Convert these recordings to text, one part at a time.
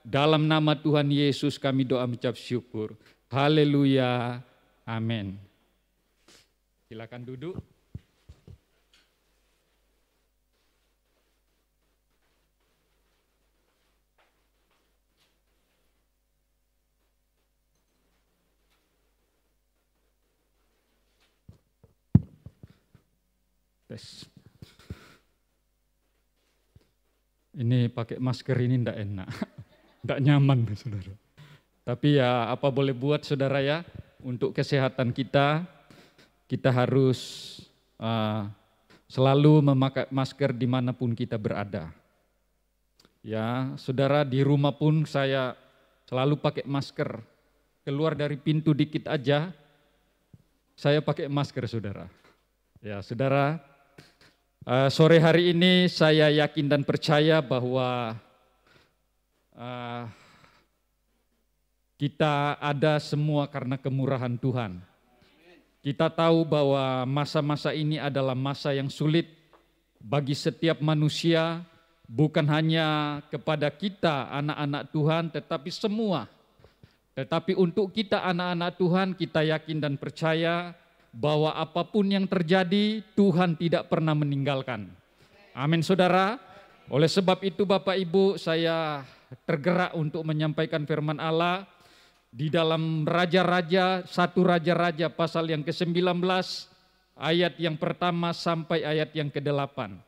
Dalam nama Tuhan Yesus kami doa mencap syukur. Haleluya. Amin. Silakan duduk. Tes. Ini pakai masker ini ndak enak. Tidak nyaman, saudara. Tapi ya apa boleh buat, saudara ya, untuk kesehatan kita, kita harus uh, selalu memakai masker dimanapun kita berada. Ya, saudara di rumah pun saya selalu pakai masker. Keluar dari pintu dikit aja, saya pakai masker, saudara. Ya, saudara, uh, sore hari ini saya yakin dan percaya bahwa Eh, kita ada semua karena kemurahan Tuhan. Kita tahu bahwa masa-masa ini adalah masa yang sulit bagi setiap manusia, bukan hanya kepada kita anak-anak Tuhan, tetapi semua. Tetapi untuk kita anak-anak Tuhan, kita yakin dan percaya bahwa apapun yang terjadi, Tuhan tidak pernah meninggalkan. Amin saudara. Oleh sebab itu Bapak Ibu, saya tergerak untuk menyampaikan firman Allah di dalam Raja-Raja, satu Raja-Raja pasal yang ke-19 ayat yang pertama sampai ayat yang ke-8.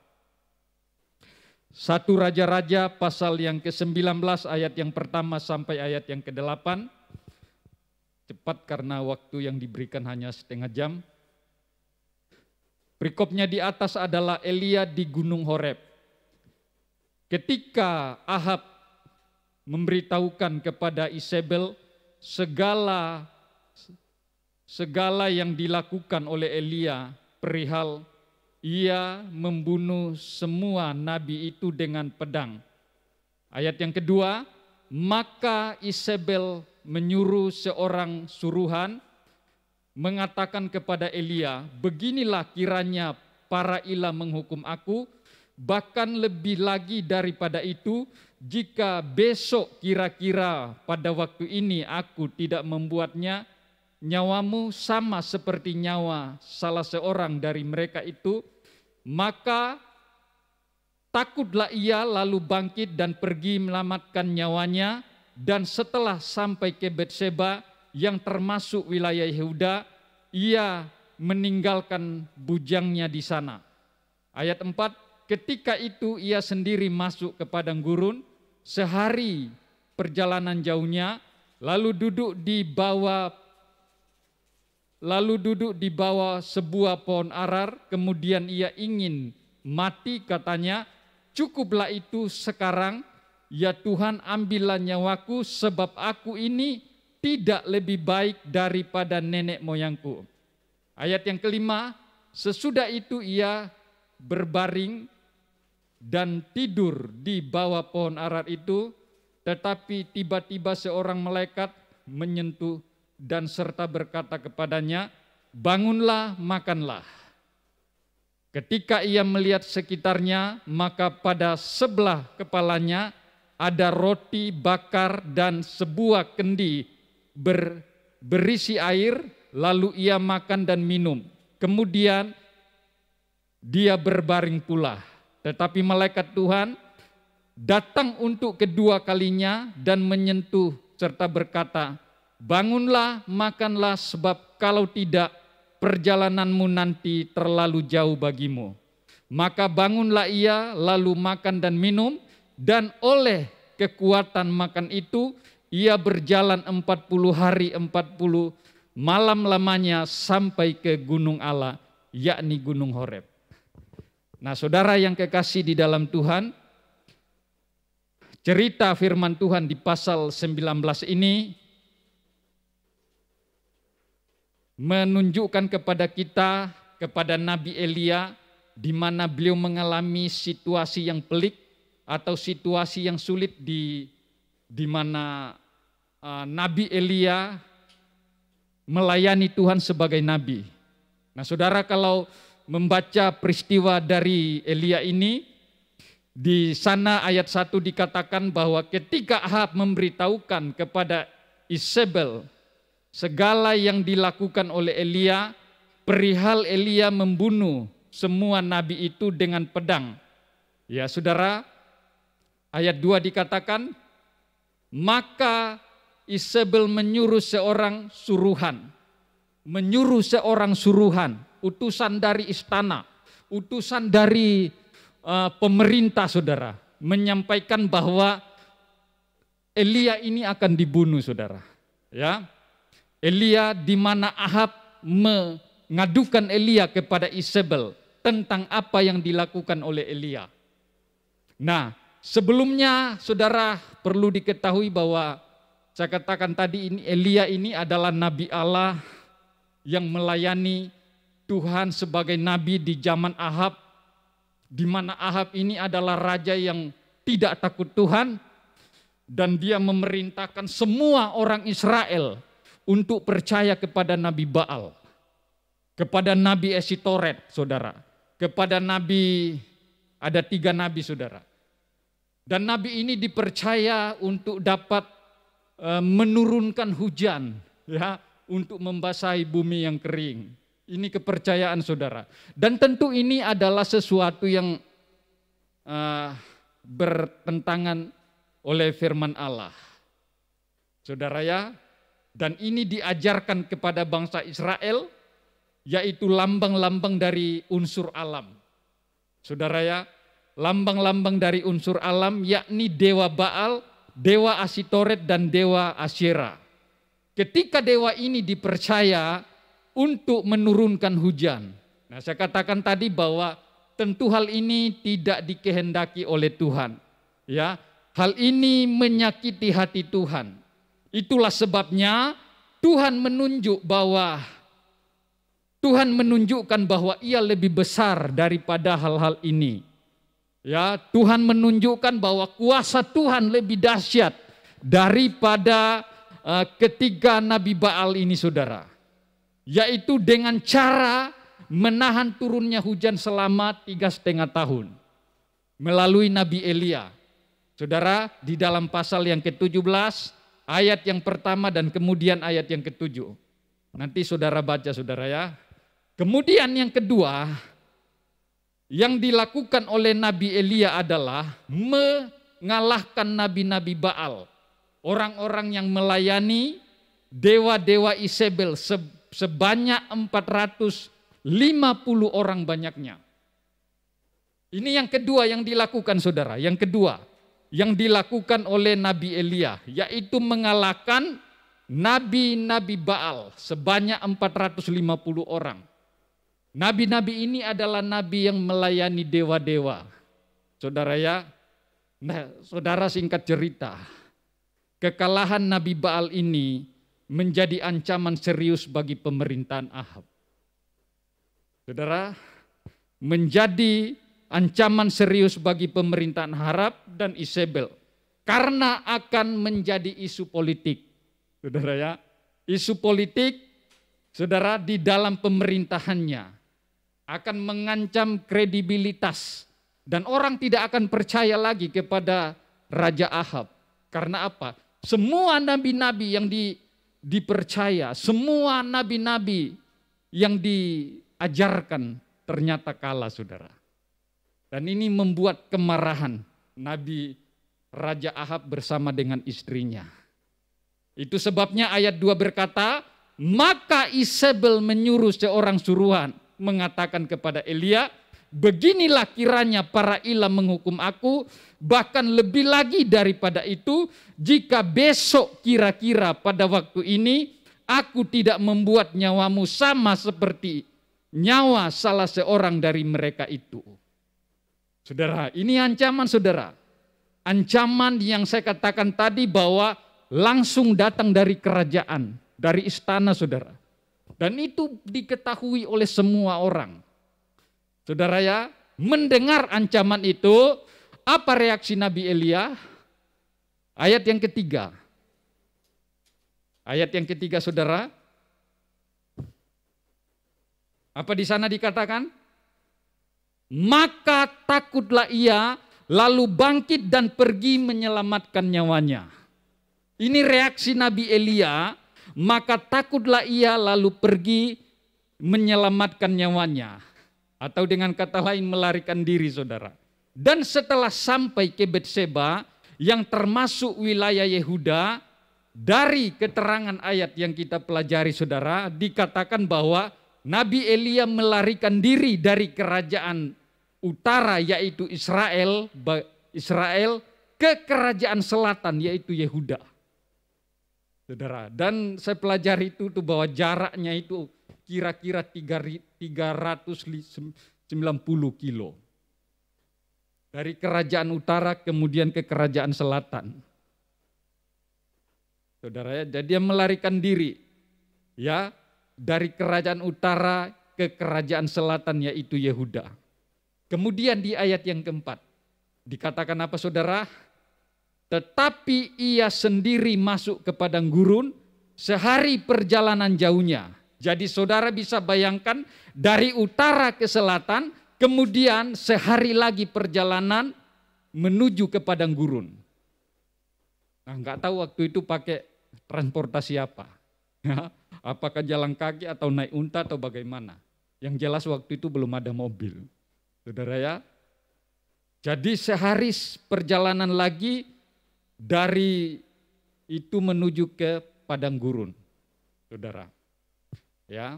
Satu Raja-Raja pasal yang ke-19 ayat yang pertama sampai ayat yang ke-8. Cepat karena waktu yang diberikan hanya setengah jam. Perikopnya di atas adalah Elia di Gunung Horeb. Ketika Ahab memberitahukan kepada Isabel segala segala yang dilakukan oleh Elia perihal ia membunuh semua nabi itu dengan pedang. Ayat yang kedua, maka Isabel menyuruh seorang suruhan mengatakan kepada Elia, beginilah kiranya para ilah menghukum aku Bahkan lebih lagi daripada itu, jika besok kira-kira pada waktu ini aku tidak membuatnya, nyawamu sama seperti nyawa salah seorang dari mereka itu, maka takutlah ia lalu bangkit dan pergi melamatkan nyawanya, dan setelah sampai ke Betseba yang termasuk wilayah Yehuda, ia meninggalkan bujangnya di sana. Ayat 4, Ketika itu ia sendiri masuk ke padang gurun, sehari perjalanan jauhnya, lalu duduk di bawah lalu duduk di bawah sebuah pohon arar, kemudian ia ingin mati katanya, cukuplah itu sekarang, ya Tuhan ambillah nyawaku sebab aku ini tidak lebih baik daripada nenek moyangku. Ayat yang kelima, sesudah itu ia berbaring dan tidur di bawah pohon arat itu, tetapi tiba-tiba seorang malaikat menyentuh dan serta berkata kepadanya, "Bangunlah, makanlah." Ketika ia melihat sekitarnya, maka pada sebelah kepalanya ada roti bakar dan sebuah kendi ber, berisi air, lalu ia makan dan minum. Kemudian dia berbaring pula. Tetapi malaikat Tuhan datang untuk kedua kalinya dan menyentuh serta berkata, "Bangunlah, makanlah sebab kalau tidak perjalananmu nanti terlalu jauh bagimu." Maka bangunlah ia lalu makan dan minum dan oleh kekuatan makan itu ia berjalan empat puluh hari empat puluh malam lamanya sampai ke gunung Allah yakni gunung Horeb. Nah, saudara yang kekasih di dalam Tuhan, cerita firman Tuhan di pasal 19 ini menunjukkan kepada kita kepada Nabi Elia di mana beliau mengalami situasi yang pelik atau situasi yang sulit di di mana uh, Nabi Elia melayani Tuhan sebagai nabi. Nah, Saudara kalau membaca peristiwa dari Elia ini, di sana ayat 1 dikatakan bahwa ketika Ahab memberitahukan kepada Isabel segala yang dilakukan oleh Elia, perihal Elia membunuh semua nabi itu dengan pedang. Ya saudara, ayat 2 dikatakan, maka Isabel menyuruh seorang suruhan. Menyuruh seorang suruhan utusan dari istana, utusan dari uh, pemerintah saudara, menyampaikan bahwa Elia ini akan dibunuh saudara. Ya, Elia di mana Ahab mengadukan Elia kepada Isabel tentang apa yang dilakukan oleh Elia. Nah, sebelumnya saudara perlu diketahui bahwa saya katakan tadi ini Elia ini adalah nabi Allah yang melayani Tuhan sebagai nabi di zaman Ahab, di mana Ahab ini adalah raja yang tidak takut Tuhan, dan dia memerintahkan semua orang Israel untuk percaya kepada Nabi Baal, kepada Nabi Esitoret, saudara, kepada Nabi, ada tiga Nabi, saudara. Dan Nabi ini dipercaya untuk dapat eh, menurunkan hujan, ya, untuk membasahi bumi yang kering. Ini kepercayaan saudara. Dan tentu ini adalah sesuatu yang uh, bertentangan oleh firman Allah. Saudara ya, dan ini diajarkan kepada bangsa Israel yaitu lambang-lambang dari unsur alam. Saudara ya, lambang-lambang dari unsur alam yakni dewa Baal, dewa Asitoret dan dewa Asyera. Ketika dewa ini dipercaya untuk menurunkan hujan. Nah, saya katakan tadi bahwa tentu hal ini tidak dikehendaki oleh Tuhan. Ya, hal ini menyakiti hati Tuhan. Itulah sebabnya Tuhan menunjuk bahwa Tuhan menunjukkan bahwa ia lebih besar daripada hal-hal ini. Ya, Tuhan menunjukkan bahwa kuasa Tuhan lebih dahsyat daripada uh, ketiga nabi Baal ini, Saudara yaitu dengan cara menahan turunnya hujan selama tiga setengah tahun melalui Nabi Elia. Saudara, di dalam pasal yang ke-17, ayat yang pertama dan kemudian ayat yang ke-7. Nanti saudara baca saudara ya. Kemudian yang kedua, yang dilakukan oleh Nabi Elia adalah mengalahkan nabi-nabi Baal. Orang-orang yang melayani dewa-dewa Isabel sebanyak 450 orang banyaknya. Ini yang kedua yang dilakukan saudara, yang kedua yang dilakukan oleh Nabi Elia, yaitu mengalahkan nabi-nabi Baal sebanyak 450 orang. Nabi-nabi ini adalah nabi yang melayani dewa-dewa. Saudara ya, nah, saudara singkat cerita, kekalahan Nabi Baal ini menjadi ancaman serius bagi pemerintahan Ahab. Saudara, menjadi ancaman serius bagi pemerintahan Harap dan Isabel karena akan menjadi isu politik. Saudara ya, isu politik saudara di dalam pemerintahannya akan mengancam kredibilitas dan orang tidak akan percaya lagi kepada Raja Ahab. Karena apa? Semua nabi-nabi yang di dipercaya, semua nabi-nabi yang diajarkan ternyata kalah saudara. Dan ini membuat kemarahan Nabi Raja Ahab bersama dengan istrinya. Itu sebabnya ayat 2 berkata, maka Isabel menyuruh seorang suruhan mengatakan kepada Elia, Beginilah kiranya para ilah menghukum aku, bahkan lebih lagi daripada itu, jika besok kira-kira pada waktu ini aku tidak membuat nyawamu sama seperti nyawa salah seorang dari mereka itu. Saudara, ini ancaman saudara. Ancaman yang saya katakan tadi bahwa langsung datang dari kerajaan, dari istana saudara. Dan itu diketahui oleh semua orang. Saudara ya, mendengar ancaman itu, apa reaksi Nabi Elia? Ayat yang ketiga. Ayat yang ketiga saudara. Apa di sana dikatakan? Maka takutlah ia lalu bangkit dan pergi menyelamatkan nyawanya. Ini reaksi Nabi Elia, maka takutlah ia lalu pergi menyelamatkan nyawanya. Atau dengan kata lain melarikan diri saudara. Dan setelah sampai ke Betseba yang termasuk wilayah Yehuda, dari keterangan ayat yang kita pelajari saudara, dikatakan bahwa Nabi Elia melarikan diri dari kerajaan utara yaitu Israel, Israel ke kerajaan selatan yaitu Yehuda. Saudara, dan saya pelajari itu tuh bahwa jaraknya itu kira-kira 390 kilo. Dari kerajaan utara kemudian ke kerajaan selatan. Saudara, jadi dia melarikan diri ya dari kerajaan utara ke kerajaan selatan yaitu Yehuda. Kemudian di ayat yang keempat dikatakan apa saudara? Tetapi ia sendiri masuk ke padang gurun sehari perjalanan jauhnya jadi saudara bisa bayangkan dari utara ke selatan, kemudian sehari lagi perjalanan menuju ke padang gurun. Nah, nggak tahu waktu itu pakai transportasi apa. Ya, apakah jalan kaki atau naik unta atau bagaimana. Yang jelas waktu itu belum ada mobil. Saudara ya. Jadi sehari perjalanan lagi dari itu menuju ke padang gurun. Saudara. Ya.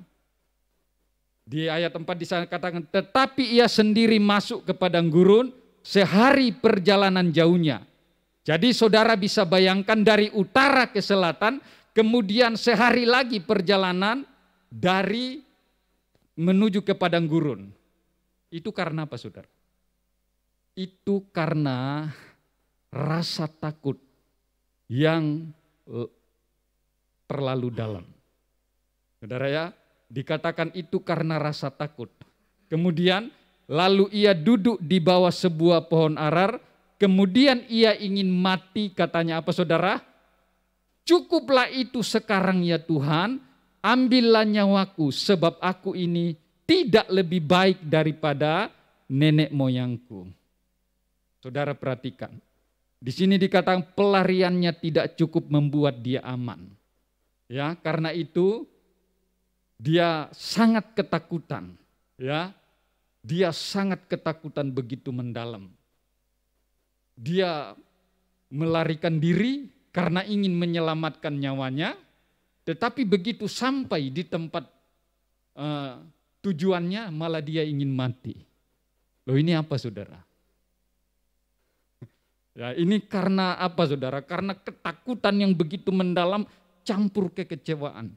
Di ayat 4 di sana katakan, tetapi ia sendiri masuk ke padang gurun sehari perjalanan jauhnya. Jadi saudara bisa bayangkan dari utara ke selatan, kemudian sehari lagi perjalanan dari menuju ke padang gurun. Itu karena apa saudara? Itu karena rasa takut yang e, terlalu dalam. Saudara ya, dikatakan itu karena rasa takut. Kemudian lalu ia duduk di bawah sebuah pohon arar, kemudian ia ingin mati katanya apa saudara? Cukuplah itu sekarang ya Tuhan, ambillah nyawaku sebab aku ini tidak lebih baik daripada nenek moyangku. Saudara perhatikan, di sini dikatakan pelariannya tidak cukup membuat dia aman. Ya, karena itu dia sangat ketakutan, ya. Dia sangat ketakutan begitu mendalam. Dia melarikan diri karena ingin menyelamatkan nyawanya, tetapi begitu sampai di tempat uh, tujuannya malah dia ingin mati. Loh ini apa saudara? Ya, ini karena apa saudara? Karena ketakutan yang begitu mendalam campur kekecewaan.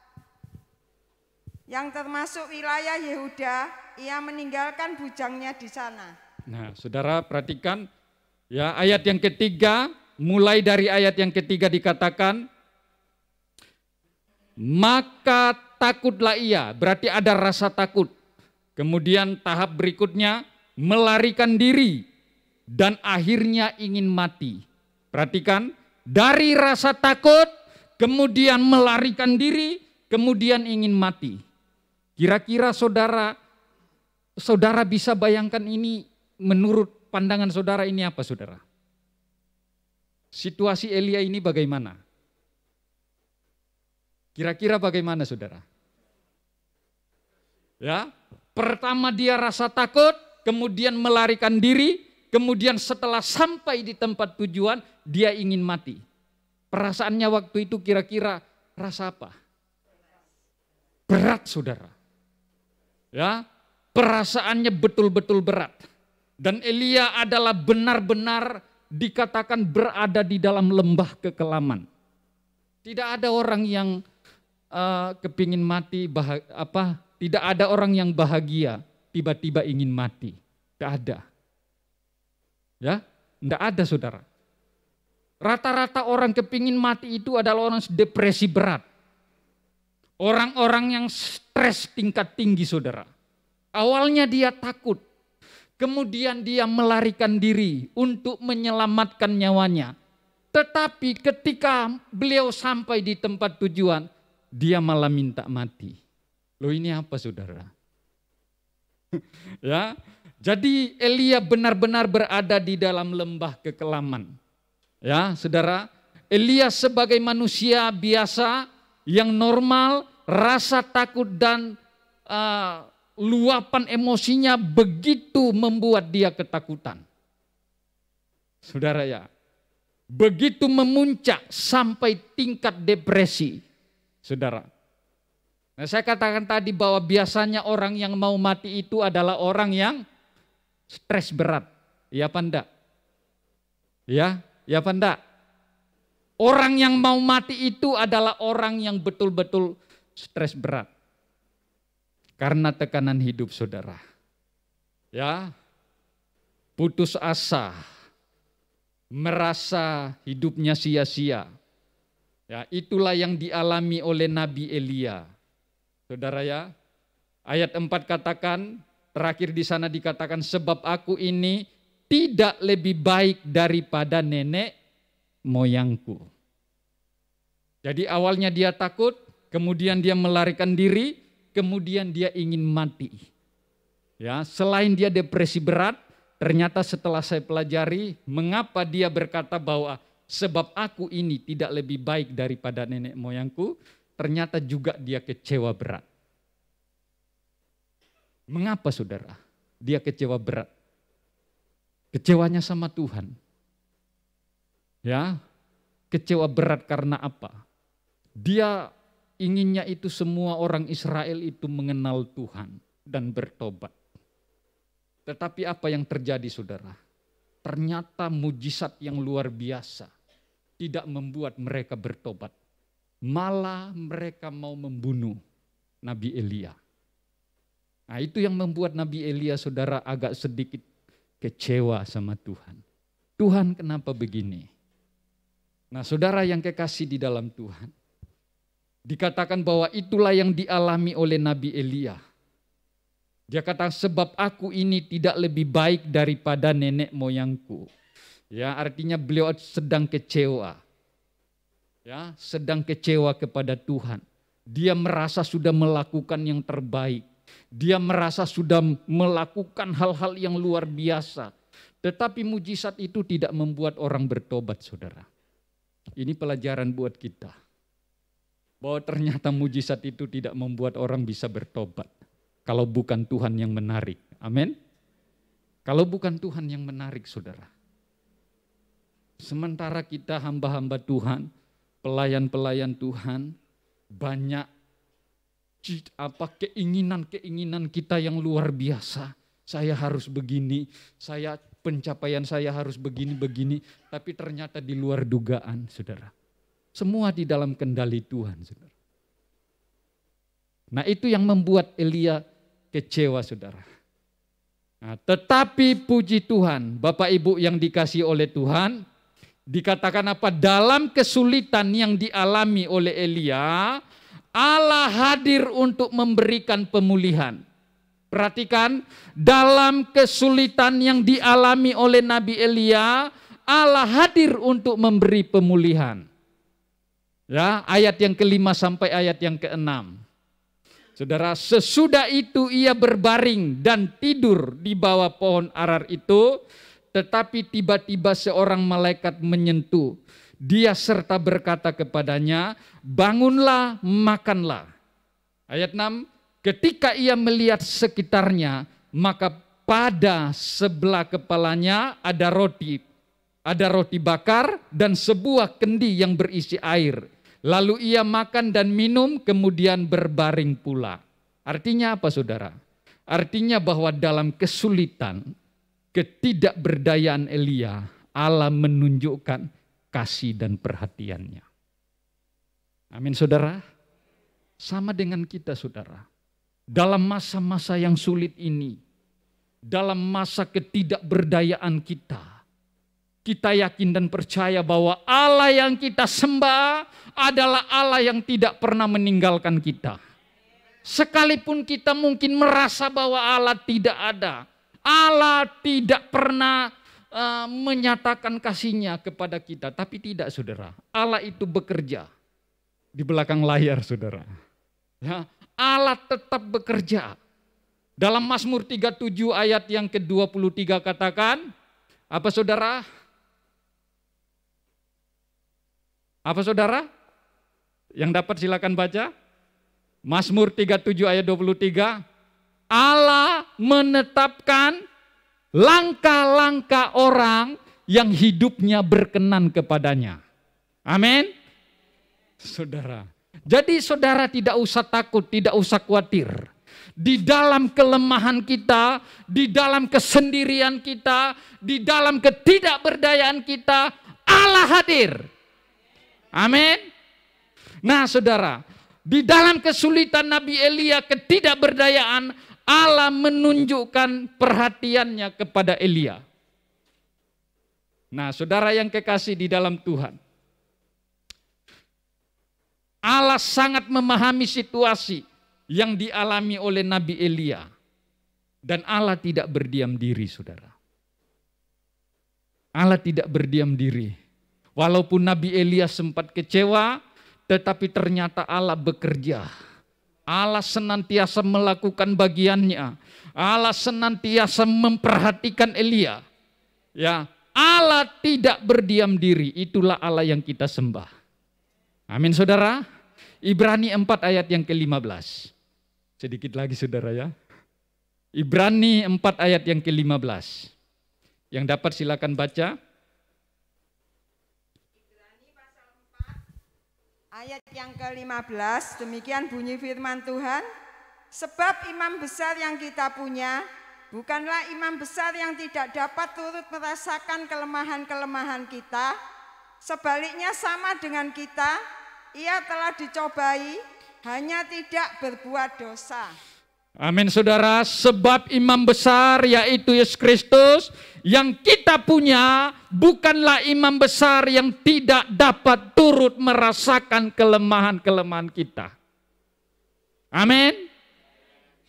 yang termasuk wilayah Yehuda, ia meninggalkan bujangnya di sana. Nah, saudara perhatikan ya ayat yang ketiga, mulai dari ayat yang ketiga dikatakan, maka takutlah ia, berarti ada rasa takut. Kemudian tahap berikutnya, melarikan diri dan akhirnya ingin mati. Perhatikan, dari rasa takut, kemudian melarikan diri, kemudian ingin mati. Kira-kira saudara saudara bisa bayangkan ini menurut pandangan saudara ini apa saudara? Situasi Elia ini bagaimana? Kira-kira bagaimana saudara? Ya, pertama dia rasa takut, kemudian melarikan diri, kemudian setelah sampai di tempat tujuan dia ingin mati. Perasaannya waktu itu kira-kira rasa apa? Berat saudara ya perasaannya betul-betul berat. Dan Elia adalah benar-benar dikatakan berada di dalam lembah kekelaman. Tidak ada orang yang uh, kepingin mati, bahag, apa? Tidak ada orang yang bahagia tiba-tiba ingin mati. Tidak ada. Ya, tidak ada saudara. Rata-rata orang kepingin mati itu adalah orang depresi berat. Orang-orang yang stres tingkat tinggi saudara. Awalnya dia takut. Kemudian dia melarikan diri untuk menyelamatkan nyawanya. Tetapi ketika beliau sampai di tempat tujuan, dia malah minta mati. Loh ini apa saudara? ya, jadi Elia benar-benar berada di dalam lembah kekelaman. Ya, saudara, Elia sebagai manusia biasa yang normal rasa takut dan uh, luapan emosinya begitu membuat dia ketakutan. Saudara ya, begitu memuncak sampai tingkat depresi. Saudara, nah saya katakan tadi bahwa biasanya orang yang mau mati itu adalah orang yang stres berat. ya apa enggak? Ya, ya apa enggak? Orang yang mau mati itu adalah orang yang betul-betul stres berat karena tekanan hidup saudara. Ya, putus asa, merasa hidupnya sia-sia. Ya, itulah yang dialami oleh Nabi Elia. Saudara ya, ayat 4 katakan, terakhir di sana dikatakan sebab aku ini tidak lebih baik daripada nenek moyangku. Jadi awalnya dia takut, kemudian dia melarikan diri, kemudian dia ingin mati. Ya, selain dia depresi berat, ternyata setelah saya pelajari mengapa dia berkata bahwa sebab aku ini tidak lebih baik daripada nenek moyangku, ternyata juga dia kecewa berat. Mengapa saudara? Dia kecewa berat. Kecewanya sama Tuhan. Ya, kecewa berat karena apa? Dia Inginnya itu semua orang Israel itu mengenal Tuhan dan bertobat. Tetapi apa yang terjadi saudara? Ternyata mujizat yang luar biasa tidak membuat mereka bertobat. Malah mereka mau membunuh Nabi Elia. Nah itu yang membuat Nabi Elia saudara agak sedikit kecewa sama Tuhan. Tuhan kenapa begini? Nah saudara yang kekasih di dalam Tuhan dikatakan bahwa itulah yang dialami oleh Nabi Elia. Dia kata sebab aku ini tidak lebih baik daripada nenek moyangku. Ya, artinya beliau sedang kecewa. Ya, sedang kecewa kepada Tuhan. Dia merasa sudah melakukan yang terbaik. Dia merasa sudah melakukan hal-hal yang luar biasa. Tetapi mujizat itu tidak membuat orang bertobat, Saudara. Ini pelajaran buat kita bahwa ternyata mujizat itu tidak membuat orang bisa bertobat kalau bukan Tuhan yang menarik. Amin. Kalau bukan Tuhan yang menarik, saudara. Sementara kita hamba-hamba Tuhan, pelayan-pelayan Tuhan, banyak apa keinginan-keinginan kita yang luar biasa. Saya harus begini, saya pencapaian saya harus begini-begini, tapi ternyata di luar dugaan, saudara semua di dalam kendali Tuhan, saudara. Nah itu yang membuat Elia kecewa, saudara. Nah, tetapi puji Tuhan, Bapak Ibu yang dikasih oleh Tuhan, dikatakan apa? Dalam kesulitan yang dialami oleh Elia, Allah hadir untuk memberikan pemulihan. Perhatikan, dalam kesulitan yang dialami oleh Nabi Elia, Allah hadir untuk memberi pemulihan. Ya, ayat yang kelima sampai ayat yang keenam. Saudara, sesudah itu ia berbaring dan tidur di bawah pohon arar itu, tetapi tiba-tiba seorang malaikat menyentuh dia serta berkata kepadanya, "Bangunlah, makanlah." Ayat 6, ketika ia melihat sekitarnya, maka pada sebelah kepalanya ada roti, ada roti bakar dan sebuah kendi yang berisi air Lalu ia makan dan minum, kemudian berbaring pula. Artinya apa, saudara? Artinya bahwa dalam kesulitan, ketidakberdayaan Elia, Allah menunjukkan kasih dan perhatiannya. Amin, saudara. Sama dengan kita, saudara. Dalam masa-masa yang sulit ini, dalam masa ketidakberdayaan kita, kita yakin dan percaya bahwa Allah yang kita sembah adalah Allah yang tidak pernah meninggalkan kita. Sekalipun kita mungkin merasa bahwa Allah tidak ada, Allah tidak pernah uh, menyatakan kasihnya kepada kita, tapi tidak, saudara. Allah itu bekerja di belakang layar, saudara. Ya, Allah tetap bekerja. Dalam Mazmur 37 ayat yang ke-23 katakan, apa saudara? Apa saudara? Yang dapat silakan baca. Mazmur 37 ayat 23. Allah menetapkan langkah-langkah orang yang hidupnya berkenan kepadanya. Amin. Saudara. Jadi saudara tidak usah takut, tidak usah khawatir di dalam kelemahan kita, di dalam kesendirian kita, di dalam ketidakberdayaan kita, Allah hadir. Amin. Nah saudara, di dalam kesulitan Nabi Elia ketidakberdayaan, Allah menunjukkan perhatiannya kepada Elia. Nah saudara yang kekasih di dalam Tuhan, Allah sangat memahami situasi yang dialami oleh Nabi Elia. Dan Allah tidak berdiam diri, saudara. Allah tidak berdiam diri. Walaupun Nabi Elia sempat kecewa, tetapi ternyata Allah bekerja. Allah senantiasa melakukan bagiannya. Allah senantiasa memperhatikan Elia. Ya, Allah tidak berdiam diri, itulah Allah yang kita sembah. Amin saudara. Ibrani 4 ayat yang ke-15. Sedikit lagi saudara ya. Ibrani 4 ayat yang ke-15. Yang dapat silakan baca. Ayat yang ke-15, demikian bunyi firman Tuhan. Sebab imam besar yang kita punya bukanlah imam besar yang tidak dapat turut merasakan kelemahan-kelemahan kita. Sebaliknya sama dengan kita, ia telah dicobai, hanya tidak berbuat dosa. Amin saudara, sebab imam besar yaitu Yesus Kristus yang kita punya bukanlah imam besar yang tidak dapat turut merasakan kelemahan-kelemahan kita. Amin.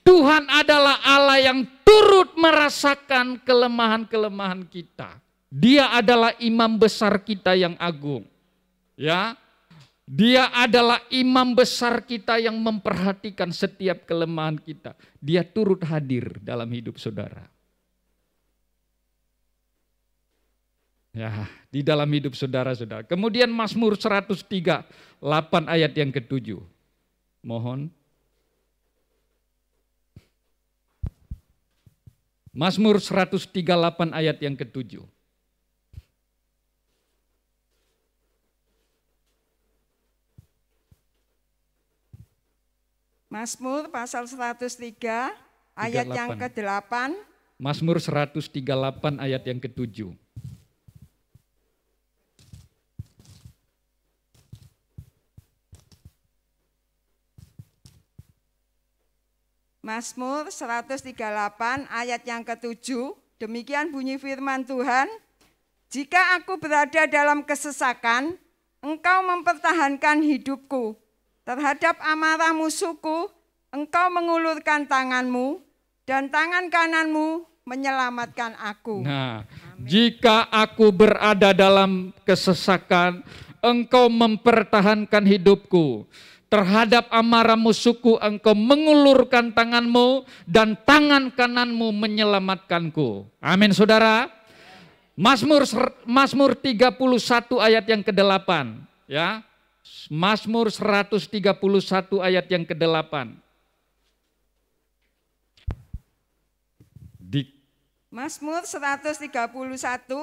Tuhan adalah Allah yang turut merasakan kelemahan-kelemahan kita. Dia adalah imam besar kita yang agung. Ya, dia adalah imam besar kita yang memperhatikan setiap kelemahan kita. Dia turut hadir dalam hidup saudara. Ya, di dalam hidup saudara-saudara. Kemudian Mazmur 103, 8 ayat yang ketujuh. Mohon. Mazmur 138 ayat yang ketujuh. Mazmur pasal 103 ayat 38. yang ke-8. Mazmur 138 ayat yang ke-7. Mazmur 138 ayat yang ke-7, demikian bunyi firman Tuhan, "Jika aku berada dalam kesesakan, Engkau mempertahankan hidupku. Terhadap amarah musuhku, engkau mengulurkan tanganmu, dan tangan kananmu menyelamatkan aku. Nah, Amin. jika aku berada dalam kesesakan, engkau mempertahankan hidupku. Terhadap amarah musuhku engkau mengulurkan tanganmu dan tangan kananmu menyelamatkanku. Amin saudara. Mazmur Mazmur 31 ayat yang ke-8 ya. Mazmur 131 ayat yang ke-8. Di Mazmur 131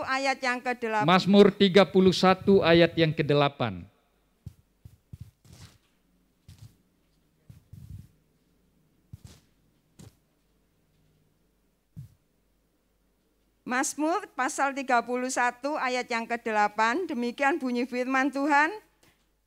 ayat yang ke-8. Mazmur 31 ayat yang ke-8. Mazmur pasal 31 ayat yang ke-8 demikian bunyi firman Tuhan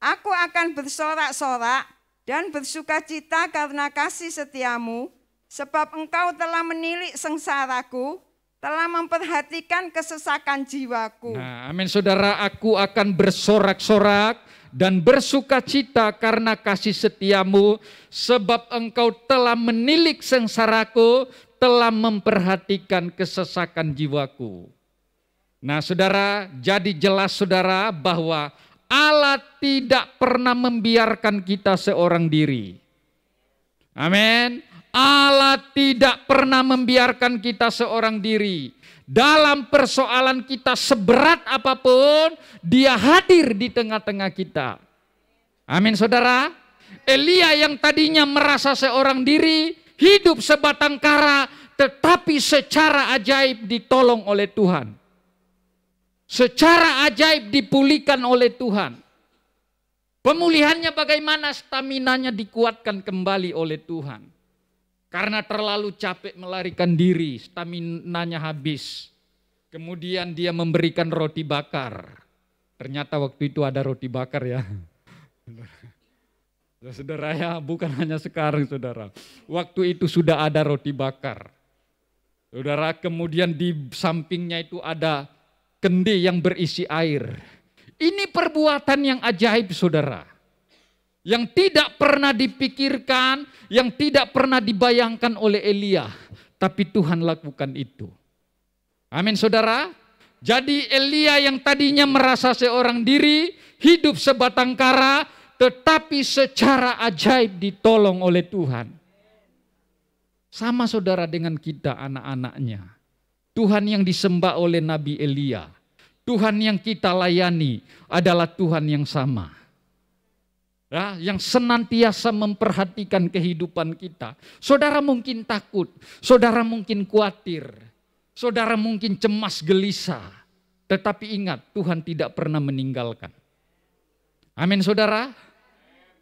Aku akan bersorak-sorak dan bersuka cita karena kasih setiamu, sebab engkau telah menilik sengsaraku, telah memperhatikan kesesakan jiwaku. Nah, amin saudara, aku akan bersorak-sorak dan bersuka cita karena kasih setiamu, sebab engkau telah menilik sengsaraku, telah memperhatikan kesesakan jiwaku. Nah saudara, jadi jelas saudara bahwa Allah tidak pernah membiarkan kita seorang diri. Amin. Allah tidak pernah membiarkan kita seorang diri. Dalam persoalan kita seberat apapun, Dia hadir di tengah-tengah kita. Amin, saudara. Elia yang tadinya merasa seorang diri, hidup sebatang kara, tetapi secara ajaib ditolong oleh Tuhan secara ajaib dipulihkan oleh Tuhan. Pemulihannya bagaimana staminanya dikuatkan kembali oleh Tuhan. Karena terlalu capek melarikan diri, staminanya habis. Kemudian dia memberikan roti bakar. Ternyata waktu itu ada roti bakar ya. ya saudara ya, bukan hanya sekarang saudara. Waktu itu sudah ada roti bakar. Saudara, kemudian di sampingnya itu ada kendi yang berisi air. Ini perbuatan yang ajaib saudara. Yang tidak pernah dipikirkan, yang tidak pernah dibayangkan oleh Elia. Tapi Tuhan lakukan itu. Amin saudara. Jadi Elia yang tadinya merasa seorang diri, hidup sebatang kara, tetapi secara ajaib ditolong oleh Tuhan. Sama saudara dengan kita anak-anaknya. Tuhan yang disembah oleh Nabi Elia, Tuhan yang kita layani adalah Tuhan yang sama. Ya, yang senantiasa memperhatikan kehidupan kita. Saudara mungkin takut, saudara mungkin khawatir, saudara mungkin cemas gelisah. Tetapi ingat, Tuhan tidak pernah meninggalkan. Amin saudara.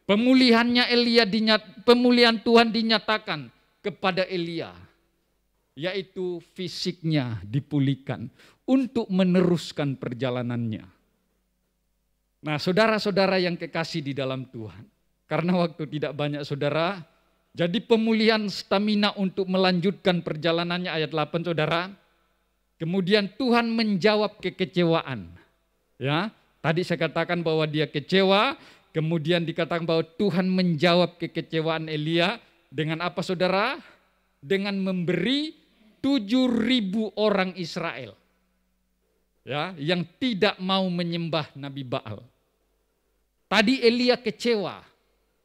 Pemulihannya Elia dinyat, pemulihan Tuhan dinyatakan kepada Elia yaitu fisiknya dipulihkan untuk meneruskan perjalanannya. Nah, saudara-saudara yang kekasih di dalam Tuhan, karena waktu tidak banyak saudara, jadi pemulihan stamina untuk melanjutkan perjalanannya ayat 8 saudara. Kemudian Tuhan menjawab kekecewaan. Ya, tadi saya katakan bahwa dia kecewa, kemudian dikatakan bahwa Tuhan menjawab kekecewaan Elia dengan apa saudara? Dengan memberi 7000 orang Israel ya yang tidak mau menyembah Nabi Baal. Tadi Elia kecewa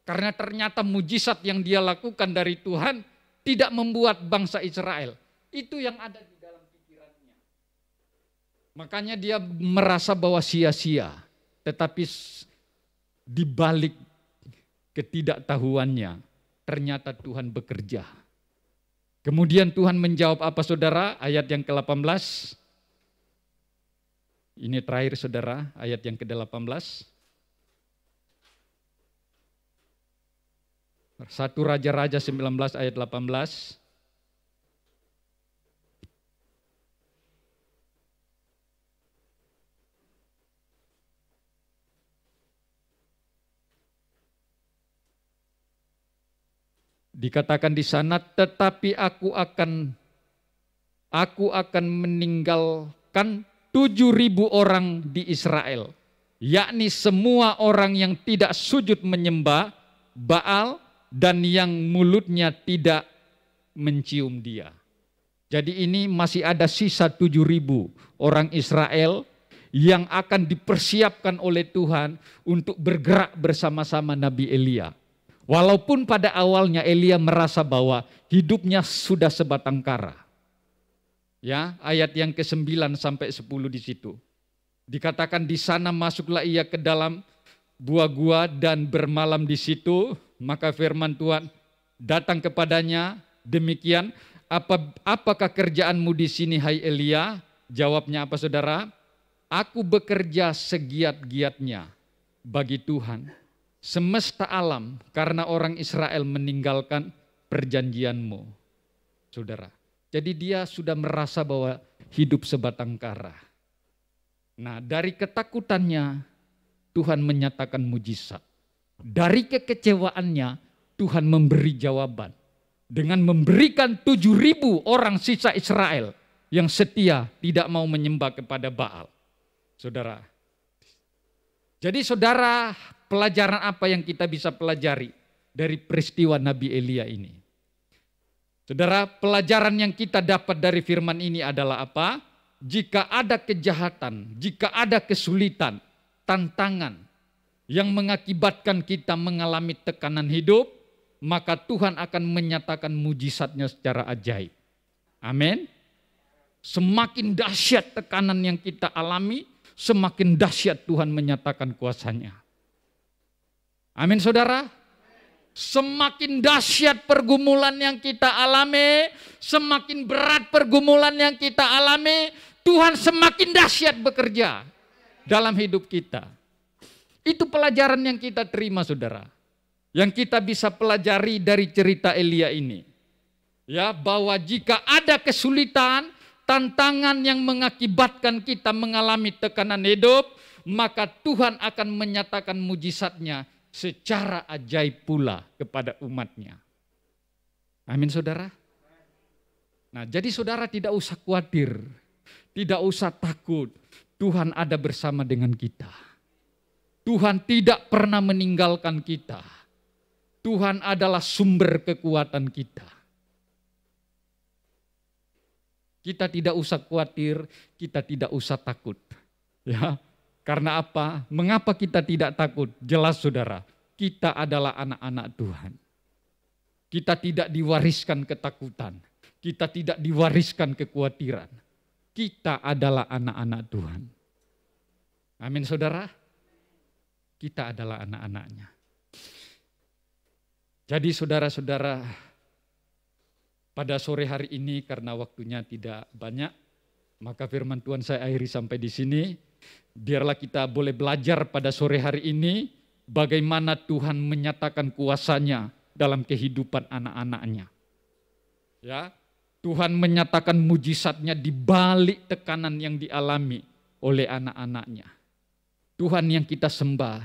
karena ternyata mujizat yang dia lakukan dari Tuhan tidak membuat bangsa Israel. Itu yang ada di dalam pikirannya. Makanya dia merasa bahwa sia-sia. Tetapi di balik ketidaktahuannya ternyata Tuhan bekerja Kemudian Tuhan menjawab apa saudara? Ayat yang ke-18. Ini terakhir saudara, ayat yang ke-18. Satu Raja-Raja 19 ayat 18. Dikatakan di sana, tetapi aku akan aku akan meninggalkan tujuh ribu orang di Israel, yakni semua orang yang tidak sujud menyembah Baal dan yang mulutnya tidak mencium dia. Jadi ini masih ada sisa tujuh ribu orang Israel yang akan dipersiapkan oleh Tuhan untuk bergerak bersama-sama Nabi Elia. Walaupun pada awalnya Elia merasa bahwa hidupnya sudah sebatang kara. Ya, ayat yang ke-9 sampai 10 di situ. Dikatakan di sana masuklah ia ke dalam buah gua dan bermalam di situ, maka firman Tuhan datang kepadanya demikian, apa apakah kerjaanmu di sini hai Elia? Jawabnya apa Saudara? Aku bekerja segiat-giatnya bagi Tuhan semesta alam karena orang Israel meninggalkan perjanjianmu. Saudara, jadi dia sudah merasa bahwa hidup sebatang kara. Nah dari ketakutannya Tuhan menyatakan mujizat. Dari kekecewaannya Tuhan memberi jawaban. Dengan memberikan tujuh ribu orang sisa Israel yang setia tidak mau menyembah kepada Baal. Saudara, jadi saudara pelajaran apa yang kita bisa pelajari dari peristiwa Nabi Elia ini? Saudara, pelajaran yang kita dapat dari firman ini adalah apa? Jika ada kejahatan, jika ada kesulitan, tantangan yang mengakibatkan kita mengalami tekanan hidup, maka Tuhan akan menyatakan mujizatnya secara ajaib. Amin. Semakin dahsyat tekanan yang kita alami, semakin dahsyat Tuhan menyatakan kuasanya. Amin saudara. Semakin dahsyat pergumulan yang kita alami, semakin berat pergumulan yang kita alami, Tuhan semakin dahsyat bekerja dalam hidup kita. Itu pelajaran yang kita terima saudara. Yang kita bisa pelajari dari cerita Elia ini. Ya, bahwa jika ada kesulitan, tantangan yang mengakibatkan kita mengalami tekanan hidup, maka Tuhan akan menyatakan mujizatnya secara ajaib pula kepada umatnya. Amin saudara. Nah jadi saudara tidak usah khawatir, tidak usah takut. Tuhan ada bersama dengan kita. Tuhan tidak pernah meninggalkan kita. Tuhan adalah sumber kekuatan kita. Kita tidak usah khawatir, kita tidak usah takut. Ya, karena apa? Mengapa kita tidak takut? Jelas saudara, kita adalah anak-anak Tuhan. Kita tidak diwariskan ketakutan. Kita tidak diwariskan kekhawatiran. Kita adalah anak-anak Tuhan. Amin saudara. Kita adalah anak-anaknya. Jadi saudara-saudara, pada sore hari ini karena waktunya tidak banyak, maka firman Tuhan saya akhiri sampai di sini. Biarlah kita boleh belajar pada sore hari ini bagaimana Tuhan menyatakan kuasanya dalam kehidupan anak-anaknya. Ya, Tuhan menyatakan mujizatnya di balik tekanan yang dialami oleh anak-anaknya. Tuhan yang kita sembah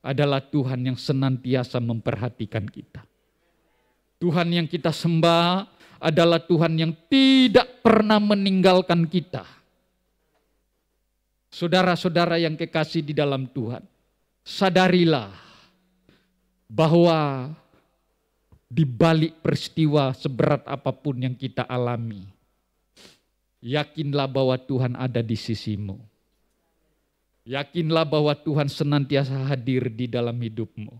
adalah Tuhan yang senantiasa memperhatikan kita. Tuhan yang kita sembah adalah Tuhan yang tidak pernah meninggalkan kita Saudara-saudara yang kekasih di dalam Tuhan, sadarilah bahwa di balik peristiwa seberat apapun yang kita alami, yakinlah bahwa Tuhan ada di sisimu. Yakinlah bahwa Tuhan senantiasa hadir di dalam hidupmu.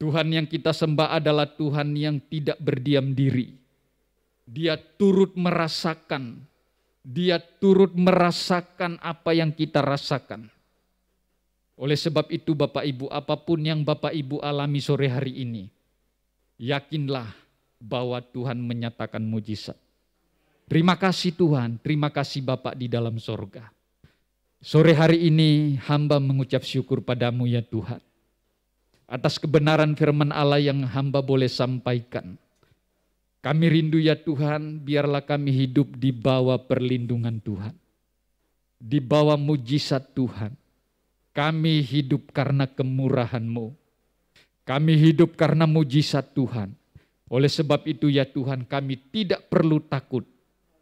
Tuhan yang kita sembah adalah Tuhan yang tidak berdiam diri. Dia turut merasakan dia turut merasakan apa yang kita rasakan. Oleh sebab itu Bapak Ibu apapun yang Bapak Ibu alami sore hari ini, yakinlah bahwa Tuhan menyatakan mujizat. Terima kasih Tuhan, terima kasih Bapak di dalam sorga. Sore hari ini hamba mengucap syukur padamu ya Tuhan. Atas kebenaran firman Allah yang hamba boleh sampaikan. Kami rindu ya Tuhan, biarlah kami hidup di bawah perlindungan Tuhan. Di bawah mujizat Tuhan. Kami hidup karena kemurahan-Mu. Kami hidup karena mujizat Tuhan. Oleh sebab itu ya Tuhan kami tidak perlu takut.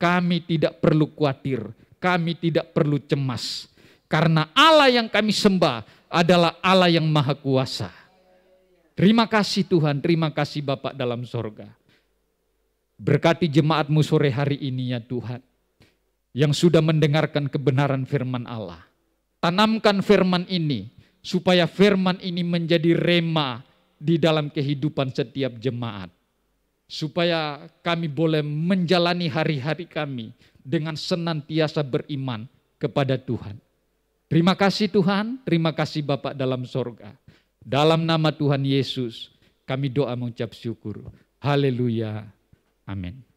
Kami tidak perlu khawatir. Kami tidak perlu cemas. Karena Allah yang kami sembah adalah Allah yang maha kuasa. Terima kasih Tuhan, terima kasih Bapak dalam sorga. Berkati jemaatmu sore hari ini ya Tuhan. Yang sudah mendengarkan kebenaran firman Allah. Tanamkan firman ini. Supaya firman ini menjadi rema di dalam kehidupan setiap jemaat. Supaya kami boleh menjalani hari-hari kami dengan senantiasa beriman kepada Tuhan. Terima kasih Tuhan, terima kasih Bapak dalam sorga. Dalam nama Tuhan Yesus, kami doa mengucap syukur. Haleluya. 아멘.